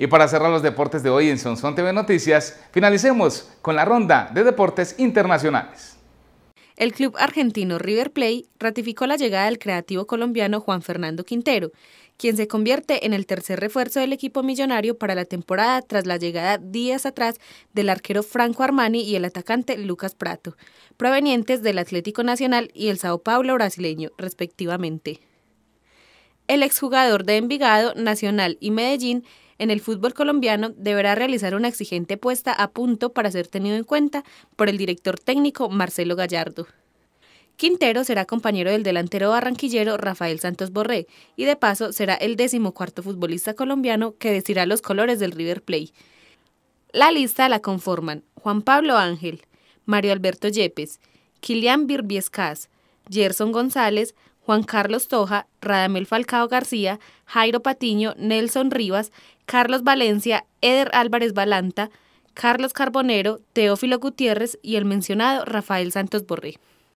Y para cerrar los deportes de hoy en Sonson TV Noticias, finalicemos con la ronda de deportes internacionales. El club argentino River Plate ratificó la llegada del creativo colombiano Juan Fernando Quintero, quien se convierte en el tercer refuerzo del equipo millonario para la temporada tras la llegada días atrás del arquero Franco Armani y el atacante Lucas Prato, provenientes del Atlético Nacional y el Sao Paulo brasileño, respectivamente. El exjugador de Envigado, Nacional y Medellín en el fútbol colombiano deberá realizar una exigente puesta a punto para ser tenido en cuenta por el director técnico Marcelo Gallardo. Quintero será compañero del delantero barranquillero Rafael Santos Borré y de paso será el decimocuarto futbolista colombiano que vestirá los colores del River play La lista la conforman Juan Pablo Ángel, Mario Alberto Yepes, Kilian Birbiescas, Gerson González, Juan Carlos Toja, Radamel Falcao García, Jairo Patiño, Nelson Rivas, Carlos Valencia, Eder Álvarez Balanta, Carlos Carbonero, Teófilo Gutiérrez y el mencionado Rafael Santos Borré.